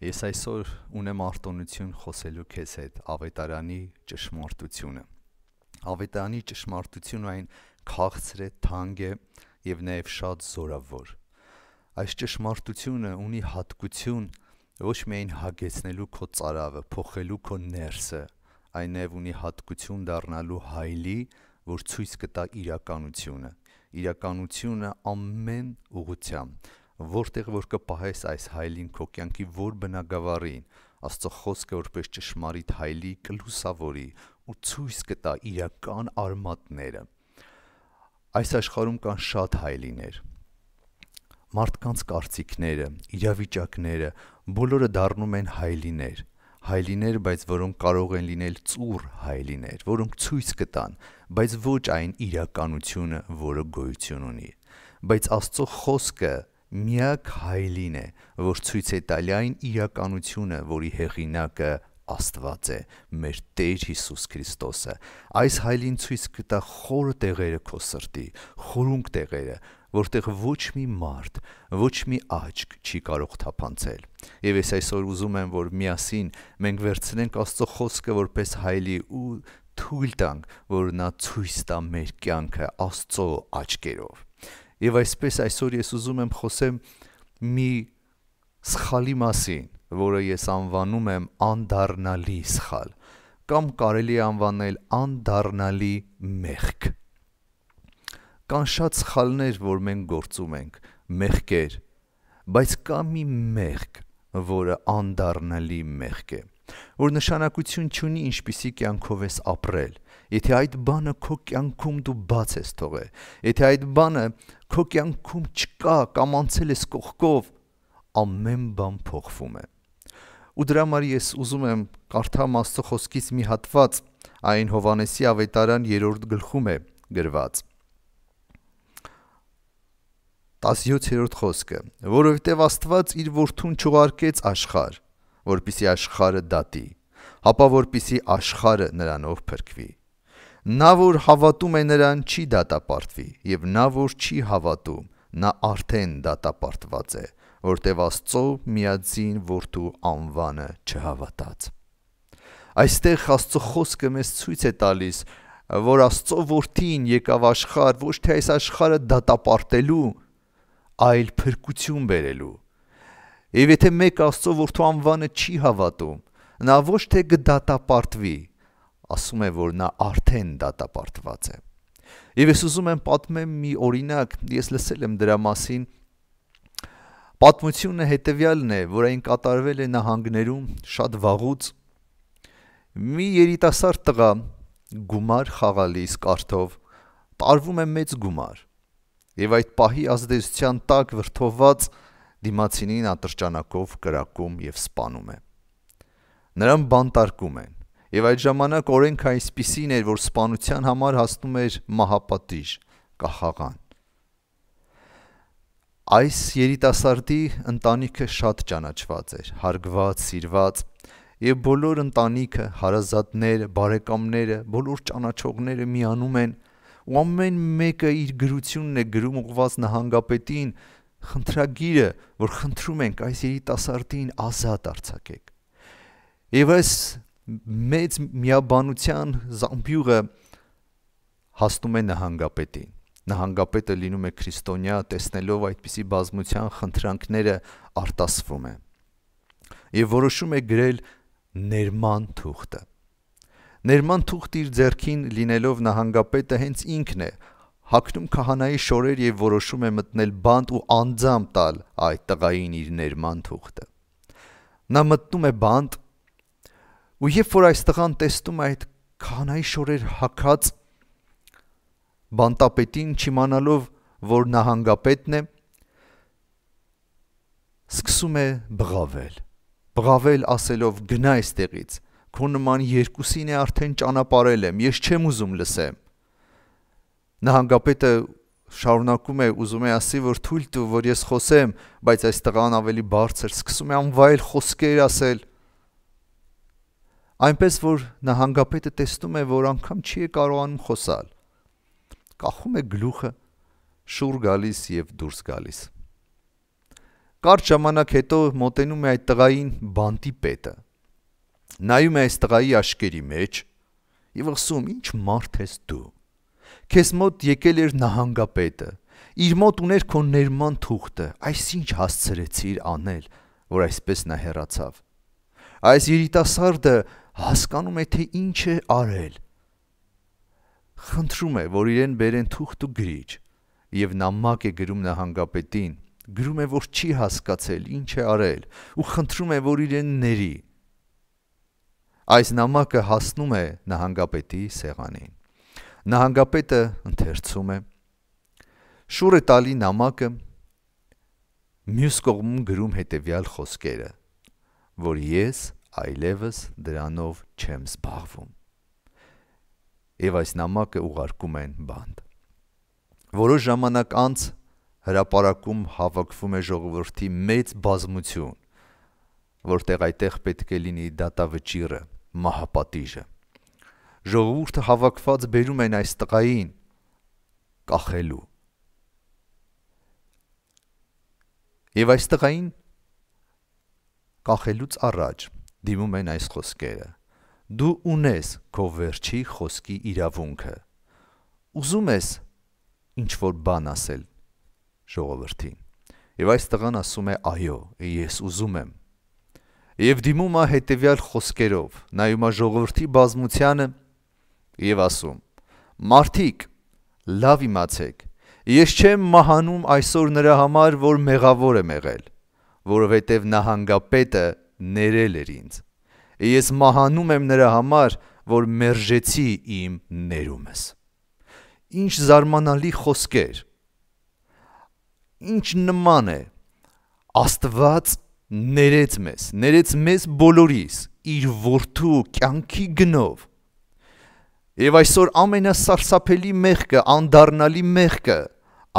Ես այսօր ունեմ արտոնություն խոսելու քեզ հետ ավետարանի ճշմարտությունը։ Ավետարանի ճշմարտությունը այն քաղցր է, թանկ է եւ նաեւ շատ զորավոր։ Այս ճշմարտությունը ունի հատկություն ոչ միայն հագեցնելու քո ծարավը, փոխելու քո ներսը, այնև ունի հատկություն դառնալու հայլի, որ ցույց կտա իրականությունը։ Իրականությունը ամեն ուղությամբ որտեղ որ կպահես այս հայլին քո կյանքի որ բնագավառին աստծո խոսքը որպես ճշմարիտ հայլի կլուսավորի ու ցույց կտա իրական արմատները այս աշխարհում կան շատ հայլիներ մարդկանց կարծիքները, իրավիճակները բոլորը դառնում են հայլիներ, հայլիներ, բայց որոնք կարող են լինել ծուր հայլիներ, որոնք ցույց կտան, բայց ոչ այն իրականությունը, որը գոյություն ունի։ Բայց Աստծո խոսքը միակ հայելին է, որ ցույց է տալի այն իրականությունը, որի հեղինակը Աստված է, մեր Տեր Հիսուս Քրիստոսը։ Այս հայելին ցույց կտա խորը տեղերը քո սրտի, խորունկ տեղերը, որտեղ ոչ մի մարդ, ոչ մի աչք չի կարող թափանցել։ Եվ ես այսօր ուզում եմ, որ միասին մենք վերցնենք Աստծո խոսքը որպես հայելի ու թույլ տանք, որ նա ցույց տա մեր կյանքը Աստծո աչքերով։ Եվ այսպես այսօր ես ուզում եմ խոսեմ մի սխալի մասին, որը ես անվանում եմ անդառնալի սխալ, կամ կարելի է անվանել անդառնալի մեղք։ Կան շատ սխալներ, որ մենք գործում ենք, մեղքեր, բայց կա մի մեղք, որը անդառնալի մեղք է, որ նշանակություն չունի ինչպիսի կյանքով ես ապրել, Եթե այդ բանը քո կյանքում դու բաց ես թողել, եթե այդ բանը քո կյանքում չկա կամ անցել ես կողքով, ամեն բան փոխվում է։ Ու դրա համար ես ուզում եմ Կարթամ Աստծո խոսքից մի հատված այն Հովանեսի ավետարան 3-րդ գլխում է գրված։ 17-րդ խոսքը, որովհետև Աստված իր որդուն ճուղարկեց աշխարհ, որպիսի աշխարհը դատի, հապա որպիսի աշխարհը նրանով փրկվի։ Նա որ հավատում է նրան չի դատապարտվի, եւ նա որ չի հավատում, նա արդեն դատապարտված է, որտեւ Աստծո միածին որդու անվանը չհավատաց։ Այստեղ Աստծո խոսքը մեզ ցույց է տալիս, որ Աստծո որդին եկավ աշխարհ ոչ թե այս աշխարհը դատապարտելու, այլ փրկություն բերելու։ Եվ եթե մեկ Աստծո որդու անվանը չի հավատում, նա ոչ թե կդատապարտվի, ասում է, որ նա արդեն դատապարտված է։ Եվ ես ուզում եմ պատմեմ մի օրինակ, ես լսել եմ դրա մասին։ Պատմությունը հետևյալն է, որ այն կատարվել է նահանգներում շատ վաղուց։ Մի երիտասարդ տղա գումար խաղալիս կարթով տարվում է մեծ գումար։ Եվ այդ պահի ազդեցության տակ վրթովված դիմացինին ատրճանակով կրակում եւ սպանում է։ Նրան բանտարկում են Եվ այդ ժամանակ օրենք այսպիսին էր, որ սպանության համար հասնում էր մահապատիժ, կախաղան։ Այս երիտասարդի ընտանիքը շատ ճանաչված էր, հարգված, սիրված, եւ բոլոր ընտանիքը, հարազատները, բարեկամները, բոլոր ճանաչողները միանում են ու ամեն մեկը իր գրությունն է գրում ուղված նահանգապետին, խնդրագիրը, որ խնդրում ենք այս երիտասարդին ազատ արձակեք։ Եվ այս մեծ միաբանության զամբյուղը հաստում է նահանգապետին նահանգապետը լինում է քրիստոնյա տեսնելով այդպիսի բազմության խնդրանքները արտասվում է եւ որոշում է գրել ներման թուղթը ներման թուղթը իր ձեռքին լինելով նահանգապետը հենց ինքն է հակնում քահանայի շորեր եւ որոշում է մտնել բանտ ու անձամբ տալ այդ տղային իր ներման թուղթը նա մտնում է բանտ Ու երբ որ այս տղան տեսնում է այդ քանայի շորեր հակած բանտապետին չիմանալով, որ նահանգապետն է, սկսում է բղավել։ Բղավել ասելով գնա այստեղից։ Քո նման երկուսին է արդեն ճանապարել եմ, ես չեմ ուզում լսեմ։ Նահանգապետը շարունակում է ուզում է ասի, որ թույլ տու, որ ես խոսեմ, բայց այս տղան ավելի բարձր սկսում է անվայել խոսքեր ասել այնպես որ նահանգապետը տեսնում է, որ անգամ չի է կարողանում խոսալ։ Կախում է գլուխը, շուր գալիս եւ դուրս գալիս։ Կարճ ժամանակ հետո մոտենում է այդ տղային բանտի պետը։ Նայում է այս տղայի աչքերի մեջ եւ ասում. «Ինչ մարդ ես դու»։ Քեզ մոտ եկել էր նահանգապետը։ Իր մոտ ուներ քո ներման թուղթը։ Այսինչ հասցրեցիր անել, որ այսպես նա հեռացավ։ Այս երիտասարդը հասկանում է թե ինչ է արել։ Խնդրում է, որ իրեն բերեն թուղթ ու գրիչ, եւ նա մակ է գրում նահանգապետին, գրում է, որ չի հասկացել ինչ է արել ու խնդրում է, որ իրեն ների։ Այս նամակը հասնում է նահանգապետի սեղանին։ Նահանգապետը ընթերցում է։ Շուրը տալի նամակը մյուս կողմում գրում հետևյալ խոսքերը, որ ես այլևս դրանով չեմ զբաղվում։ Եվ այս նամակը ուղարկում են բանդ։ Որոշ ժամանակ անց հրաապարակում հավաքվում է ժողովրդի մեծ բազմություն, որտեղ այդտեղ պետք է լինի դատավճիռը, մահապատիժը։ Ժողովուրդը հավաքված բերում են այս տղային կախելու։ Եվ այս տղային կախելուց առաջ դիմում են այս խոսքերը. Դու ունես քո վերջի խոսքի իրավունքը։ Ուզում ես ինչ որ բան ասել ժողովրդին։ Եվ այս տղան ասում է. «Այո, ես ուզում եմ»։ Եվ դիմում է հետևյալ խոսքերով, նայում է ժողովրդի բազմությանը եւ ասում. «Մարդիկ, լավ իմացեք, ես չեմ մահանում այսօր նրա համար, որ մեղավոր է եղել, որովհետև նահանգապետը ներել էր ինձ։ Ես մահանում եմ նրա համար, որ մերժեցի իմ ներումս։ Ինչ զարմանալի խոսքեր։ Ինչ նման է։ Աստված ներեց մեզ, ներեց մեզ բոլորիս իր որդու կյանքի գնով։ Եվ այսօր ամենասարսափելի մեղքը, անդառնալի մեղքը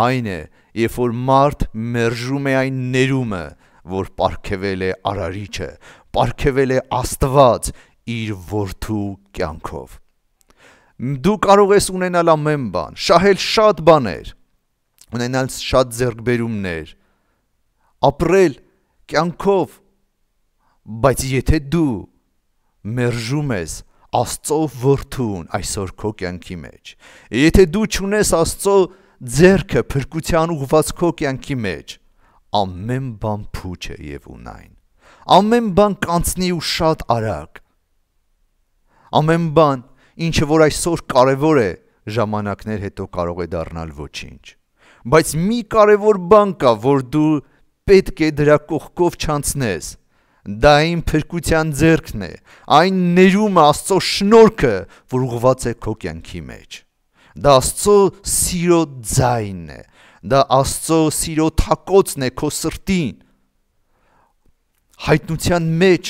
այն է, երբ որ մարդ մերժում է այն ներումը, որ ապարգևել է Արարիչը, ապարգևել է Աստված իր որդու կյանքով։ Դու կարող ես ունենալ ամեն բան, շահել շատ բաներ, ունենալ շատ ձեռքբերումներ, ապրել կյանքով, բայց եթե դու մերժում ես Աստծո որդուն այսօր քո կյանքի մեջ, եթե դու չունես Աստծո ձեռքը փրկության ուղված քո կյանքի մեջ, ամեն բան փուչ է եւ ունայն։ Ամեն բան կանցնի ու շատ արագ։ Ամեն բան, ինչը որ այսօր կարևոր է, ժամանակներ հետո կարող է դառնալ ոչինչ։ Բայց մի կարևոր բան կա, որ դու պետք է դրա կողքով չանցնես։ Դա այն փրկության ձեռքն է, այն ներումը Աստծո շնորհքը, որ ուղված է քո կյանքի մեջ։ Դա Աստծո սիրո ձայնն է, Դա Աստծո սիրո թակոցն է քո սրտին։ Հայտնության մեջ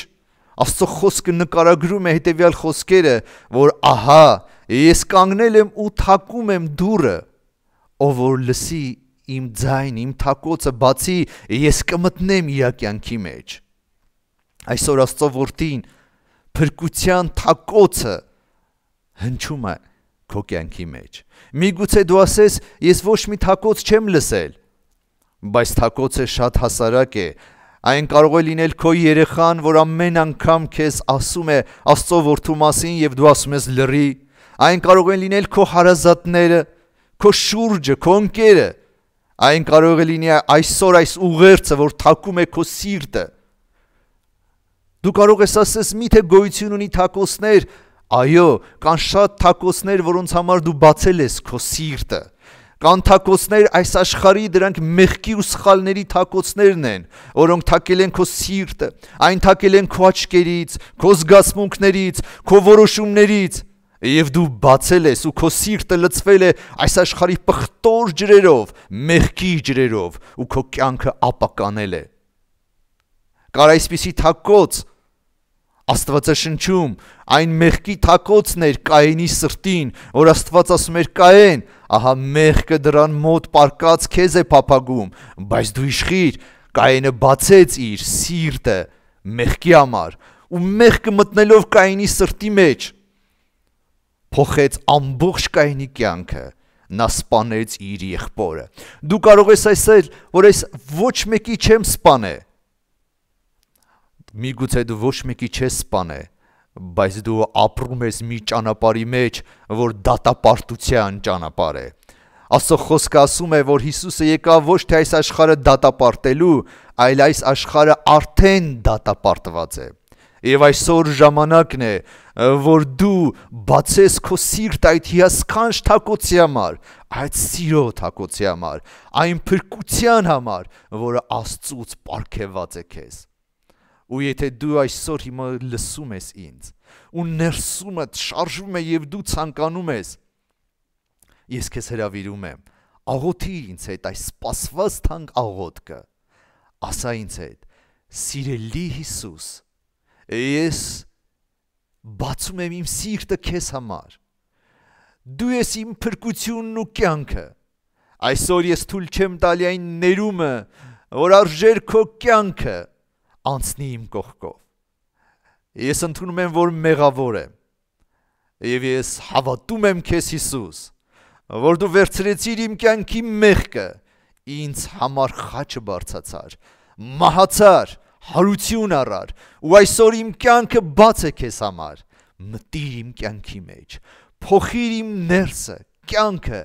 Աստծո խոսքը նկարագրում է հետևյալ խոսքերը, որ ահա, ես կանգնել եմ ու թակում եմ դուրը, ով որ լսի իմ ձայն, իմ թակոցը բացի, ես կմտնեմ իր կյանքի մեջ։ Այսօր Աստծո որդին փրկության թակոցը հնչում է քո կյանքի մեջ։ Միգուցե դու ասես, ես ոչ մի թակոց չեմ լսել, բայց թակոցը շատ հասարակ է։ Այն կարող է լինել քո երեխան, որ ամեն անգամ քեզ ասում է Աստծո որդու մասին եւ դու ասում ես լրի։ Այն կարող են լինել քո հարազատները, քո շուրջը, քո ընկերը։ Այն կարող է լինել այսօր այս ուղերձը, որ թակում է քո սիրտը։ Դու կարող ես ասես, միթե գոյություն ունի թակոսներ, Այո, կան շատ թակոսներ, որոնց համար դու բացել ես քո սիրտը։ Կան թակոցներ այս աշխարհի դրանք մեղքի ու սխալների թակոցներն են, որոնք թակել են քո սիրտը, այն թակել են քո աչքերից, քո զգացմունքներից, քո որոշումներից, եւ դու բացել ես ու քո սիրտը լցվել է այս աշխարհի պղտոր ջրերով, մեղքի ջրերով ու քո կյանքը ապականել է։ Կար այսպիսի թակոց, Աստվածաշնչում այն մեղքի թակոցն էր Կայենի սրտին, որ Աստված ասում էր Կայեն, ահա մեղքը դրան մոտ պարկած քեզ է փափագում, բայց դու իշխիր, Կայենը բացեց իր սիրտը մեղքի համար, ու մեղքը մտնելով Կայենի սրտի մեջ փոխեց ամբողջ Կայենի կյանքը նա սپانեց իր եղբորը։ Դու կարող ես ասել, որ այս ոչ մեկի չեմ սپانել Միգուցե դու ոչ մեկի չես սپانե, բայց դու ապրում ես մի ճանապարհի մեջ, որ դատապարտության ճանապարհ է։ Աստծո խոսքը ասում է, որ Հիսուսը եկավ ոչ թե այս աշխարհը դատապարտելու, այլ այս աշխարհը արդեն դատապարտված է։ Եվ այսօր ժամանակն է, որ դու բացես քո սիրտ այդ հիասքանչ թակոցի համար, այդ սիրո թակոցի համար, այն փրկության համար, որը Աստծուց ապարգևված է քեզ։ Ու եթե դու այսօր հիմա լսում ես ինձ, ու ներսումդ շարժվում է եւ դու ցանկանում ես, ես քեզ հրավիրում եմ, աղոթի ինձ հետ այս սпасված թանկ աղոթքը։ Ասա ինձ հետ, սիրելի Հիսուս, ես բացում եմ իմ սիրտը քեզ համար։ Դու ես իմ փրկությունն ու կյանքը։ Այսօր ես թույլ չեմ տալի այն ներումը, որ արժեր քո կյանքը անցնի իմ կողքով։ Ես ընդունում եմ, որ մեղավոր եմ։ Եվ ես հավատում եմ քեզ Հիսուս, որ դու վերցրեցիր իմ կյանքի մեղքը, ինձ համար խաչը բարձացար, մահացար, հարություն առար, ու այսօր իմ կյանքը բաց է քեզ համար։ Մտիր իմ կյանքի մեջ, փոխիր իմ ներսը, կյանքը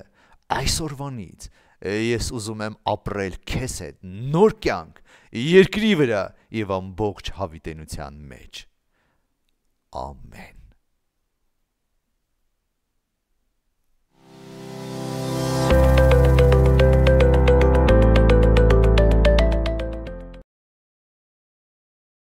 այսօրվանից ես ուզում եմ ապրել քեզ հետ նոր կյանք երկրի վրա եւ ամբողջ հավիտենության մեջ ամեն